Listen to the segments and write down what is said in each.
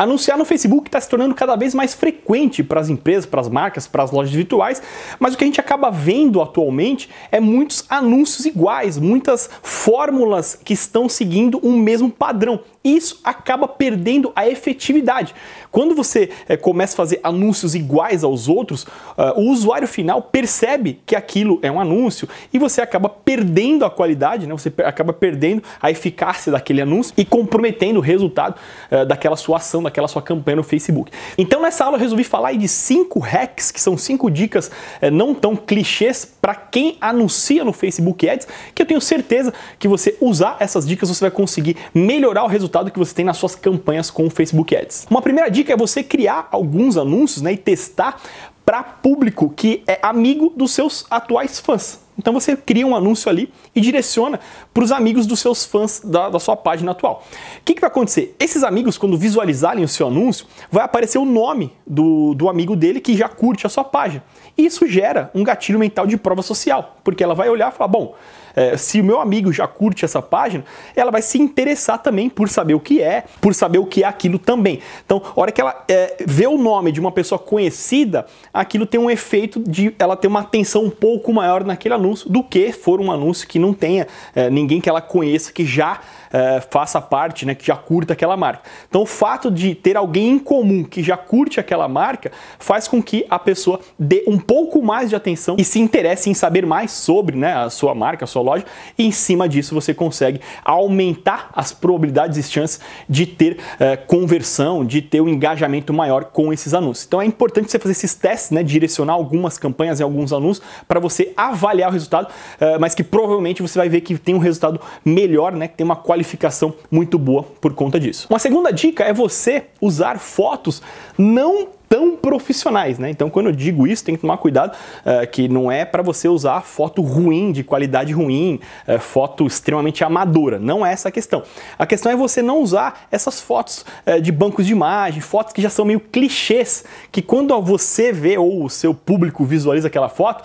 Anunciar no Facebook está se tornando cada vez mais frequente para as empresas, para as marcas, para as lojas virtuais, mas o que a gente acaba vendo atualmente é muitos anúncios iguais, muitas fórmulas que estão seguindo um mesmo padrão isso acaba perdendo a efetividade. Quando você é, começa a fazer anúncios iguais aos outros, uh, o usuário final percebe que aquilo é um anúncio e você acaba perdendo a qualidade, né? você acaba perdendo a eficácia daquele anúncio e comprometendo o resultado uh, daquela sua ação, daquela sua campanha no Facebook. Então nessa aula eu resolvi falar de cinco hacks, que são cinco dicas uh, não tão clichês para quem anuncia no Facebook Ads, que eu tenho certeza que você usar essas dicas você vai conseguir melhorar o resultado resultado que você tem nas suas campanhas com o Facebook Ads. Uma primeira dica é você criar alguns anúncios né, e testar para público que é amigo dos seus atuais fãs. Então você cria um anúncio ali e direciona para os amigos dos seus fãs da, da sua página atual. O que, que, vai acontecer? Esses amigos, quando visualizarem o seu anúncio, vai aparecer o nome do, do amigo dele que já curte a sua página. E isso gera um gatilho mental de prova social, porque ela vai olhar e falar: bom, é, se o meu amigo já curte essa página, ela vai se interessar também por saber o que é, por saber o que é aquilo também. Então, a hora que ela é, vê o nome de uma pessoa conhecida, aquilo tem um efeito de ela ter uma atenção um pouco maior naquele anúncio do que for um anúncio que não tenha é, ninguém que ela conheça que já é, faça parte, né, que já curta aquela marca. Então, o fato de ter alguém em comum que já curte aquela marca faz com que a pessoa dê um pouco mais de atenção e se interesse em saber mais sobre né, a sua marca, a sua sua loja e em cima disso você consegue aumentar as probabilidades e chances de ter eh, conversão, de ter um engajamento maior com esses anúncios. Então é importante você fazer esses testes, né, direcionar algumas campanhas e alguns anúncios para você avaliar o resultado, eh, mas que provavelmente você vai ver que tem um resultado melhor, né, que tem uma qualificação muito boa por conta disso. Uma segunda dica é você usar fotos não tão profissionais, né? Então, quando eu digo isso, tem que tomar cuidado uh, que não é para você usar foto ruim, de qualidade ruim, uh, foto extremamente amadora. Não é essa a questão. A questão é você não usar essas fotos uh, de bancos de imagem, fotos que já são meio clichês, que quando você vê ou o seu público visualiza aquela foto,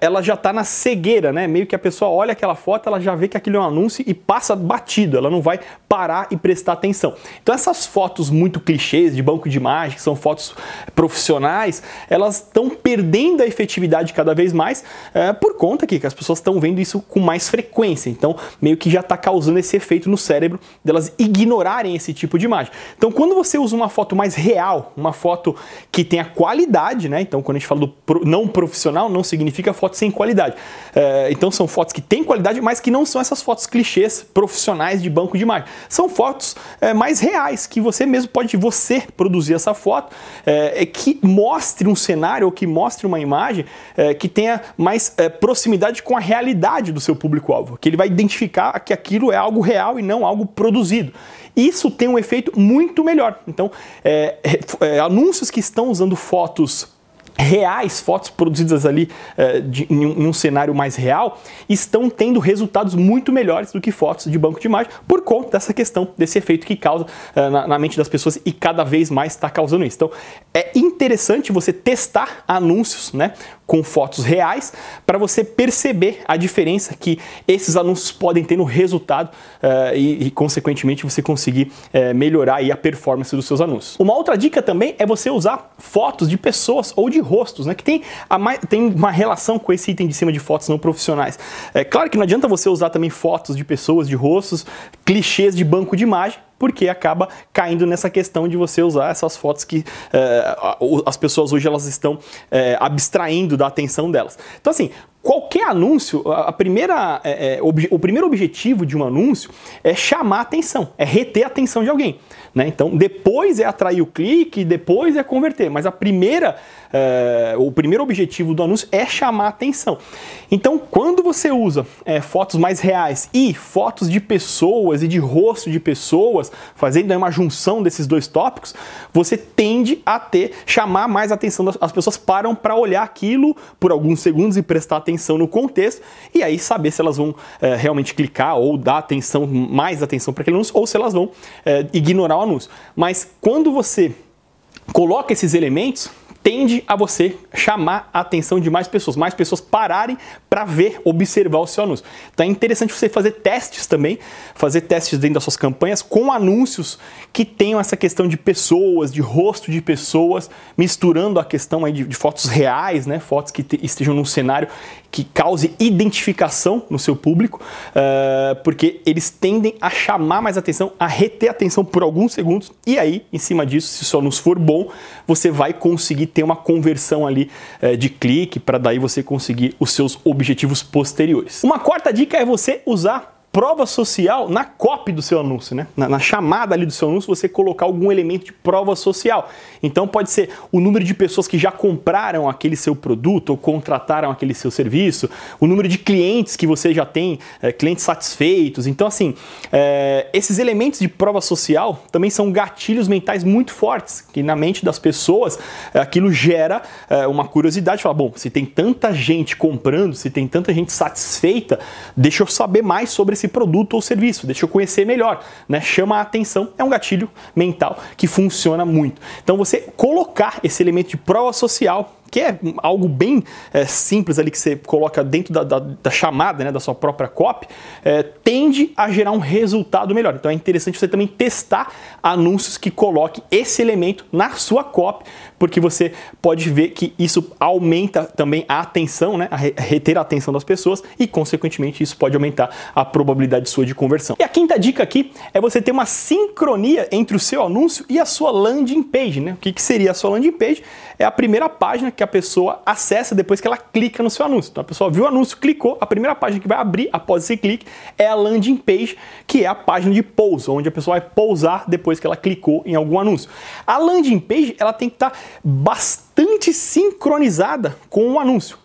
ela já está na cegueira, né? Meio que a pessoa olha aquela foto, ela já vê que aquilo é um anúncio e passa batido, ela não vai parar e prestar atenção. Então, essas fotos muito clichês de banco de imagem, que são fotos profissionais, elas estão perdendo a efetividade cada vez mais é, por conta que as pessoas estão vendo isso com mais frequência. Então, meio que já está causando esse efeito no cérebro delas ignorarem esse tipo de imagem. Então, quando você usa uma foto mais real, uma foto que tenha qualidade, né? Então, quando a gente fala do não profissional, não significa foto sem qualidade. É, então, são fotos que têm qualidade, mas que não são essas fotos clichês profissionais de banco de imagem. São fotos é, mais reais que você mesmo pode você produzir essa foto é, é, que mostre um cenário ou que mostre uma imagem é, que tenha mais é, proximidade com a realidade do seu público-alvo, que ele vai identificar que aquilo é algo real e não algo produzido. Isso tem um efeito muito melhor. Então, é, é, anúncios que estão usando fotos reais, fotos produzidas ali uh, de, em, um, em, um, cenário mais real, estão tendo resultados muito melhores do que fotos de banco de imagem por conta dessa questão, desse efeito que causa uh, na, na, mente das pessoas e cada vez mais está causando isso. Então é interessante você testar anúncios, né, com fotos reais, para você perceber a diferença que esses anúncios podem ter no resultado uh, e, e, consequentemente, você conseguir uh, melhorar aí a performance dos seus anúncios. Uma outra dica também é você usar fotos de pessoas ou de rostos, né, que tem, a, tem uma relação com esse item de cima de fotos não profissionais. É claro que não adianta você usar também fotos de pessoas, de rostos, clichês de banco de imagem, porque acaba caindo nessa questão de você usar essas fotos que eh, as pessoas hoje elas estão eh, abstraindo da atenção delas. Então assim, qualquer anúncio, a primeira, é, é, o primeiro objetivo de um anúncio é chamar a atenção, é reter a atenção de alguém. Né? Então, depois é atrair o clique, depois é converter, mas a primeira, é, o primeiro objetivo do anúncio é chamar a atenção. Então, quando você usa é, fotos mais reais e fotos de pessoas e de rosto de pessoas, fazendo uma junção desses dois tópicos, você tende a ter chamar mais atenção, das, as pessoas param para olhar aquilo por alguns segundos e prestar atenção atenção no contexto e aí saber se elas vão é, realmente clicar ou dar atenção, mais atenção para aquele anúncio ou se elas vão é, ignorar o anúncio. Mas quando você coloca esses elementos, tende a você chamar a atenção de mais pessoas, mais pessoas pararem para ver, observar o seu anúncio. Então é interessante você fazer testes também, fazer testes dentro das suas campanhas com anúncios que tenham essa questão de pessoas, de rosto de pessoas, misturando a questão aí de, de fotos reais, né, fotos que te, estejam num cenário que cause identificação no seu público, uh, porque eles tendem a chamar mais atenção, a reter atenção por alguns segundos e aí, em cima disso, se o seu anúncio for bom, você vai conseguir ter uma conversão ali é, de clique para daí você conseguir os seus objetivos posteriores. Uma quarta dica é você usar prova social na copy do seu anúncio, né? Na, na, chamada ali do seu anúncio, você colocar algum elemento de prova social. Então pode ser o número de pessoas que já compraram aquele seu produto ou contrataram aquele seu serviço, o número de clientes que você já tem, é, clientes satisfeitos. Então, assim, é, esses elementos de prova social também são gatilhos mentais muito fortes, que na mente das pessoas é, aquilo gera uma curiosidade, fala, bom, se tem tanta gente comprando, se tem tanta gente satisfeita, deixa eu saber mais sobre esse esse produto ou serviço, deixa eu conhecer melhor, né? Chama a atenção, é um gatilho mental que funciona muito. Então você colocar esse elemento de prova social que é algo bem é, simples ali que você coloca dentro da, da, da chamada, né, da sua própria copy, é, tende a gerar um resultado melhor. Então é interessante você também testar anúncios que coloque esse elemento na sua copy, porque você pode ver que isso aumenta também a atenção, né, a reter a atenção das pessoas e, consequentemente, isso pode aumentar a probabilidade sua de conversão. E a quinta dica aqui é você ter uma sincronia entre o seu anúncio e a sua landing page. Né? O que, que seria a sua landing page? É a primeira página que a a pessoa acessa depois que ela clica no seu anúncio. Então a pessoa viu o anúncio, clicou, a primeira página que vai abrir após esse clique é a landing page, que é a página de pouso, onde a pessoa vai pousar depois que ela clicou em algum anúncio. A landing page ela tem que estar tá bastante sincronizada com o anúncio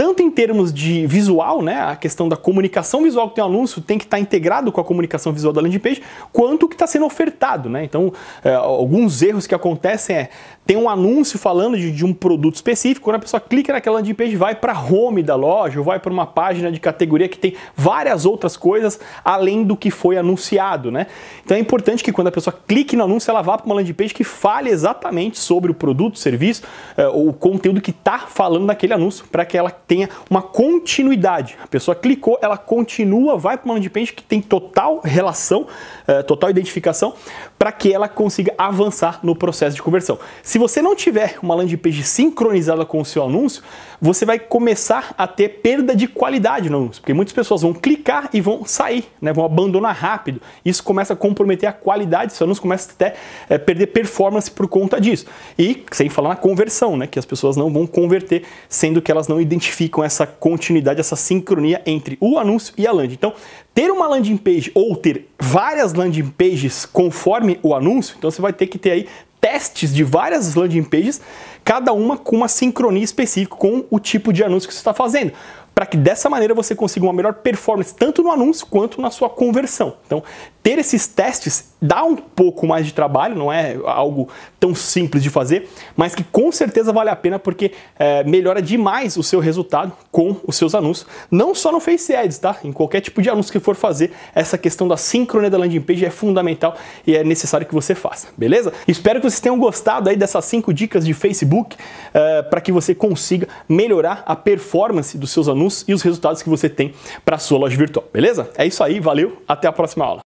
tanto em termos de visual, né, a questão da comunicação visual que tem o anúncio tem que estar tá integrado com a comunicação visual da landing page, quanto o que está sendo ofertado. Né? Então, é, alguns erros que acontecem é tem um anúncio falando de, de um produto específico, quando a pessoa clica naquela landing page, vai para home da loja ou vai para uma página de categoria que tem várias outras coisas além do que foi anunciado. Né? Então é importante que quando a pessoa clique no anúncio, ela vá para uma landing page que fale exatamente sobre o produto, serviço, é, o conteúdo que está falando naquele anúncio, para que ela tenha uma continuidade. A pessoa clicou, ela continua, vai para uma landing page que tem total relação, eh, total identificação, para que ela consiga avançar no processo de conversão. Se você não tiver uma landing page sincronizada com o seu anúncio, você vai começar a ter perda de qualidade no anúncio, porque muitas pessoas vão clicar e vão sair, né, vão abandonar rápido. Isso começa a comprometer a qualidade do seu anúncio, começa até é, perder performance por conta disso. E sem falar na conversão, né, que as pessoas não vão converter, sendo que elas não identificam identificam essa continuidade, essa sincronia entre o anúncio e a landing. Então, ter uma landing page ou ter várias landing pages conforme o anúncio, então você vai ter que ter aí testes de várias landing pages, cada uma com uma sincronia específica com o tipo de anúncio que você está fazendo para que dessa maneira você consiga uma melhor performance tanto no anúncio quanto na sua conversão. Então, ter esses testes dá um pouco mais de trabalho, não é algo tão simples de fazer, mas que com certeza vale a pena porque é, melhora demais o seu resultado com os seus anúncios, não só no Face Ads, tá? Em qualquer tipo de anúncio que for fazer, essa questão da sincronia da landing page é fundamental e é necessário que você faça, beleza? Espero que vocês tenham gostado aí dessas 5 dicas de Facebook é, para que você consiga melhorar a performance dos seus anúncios e os resultados que você tem para sua loja virtual, beleza? É isso aí, valeu, até a próxima aula.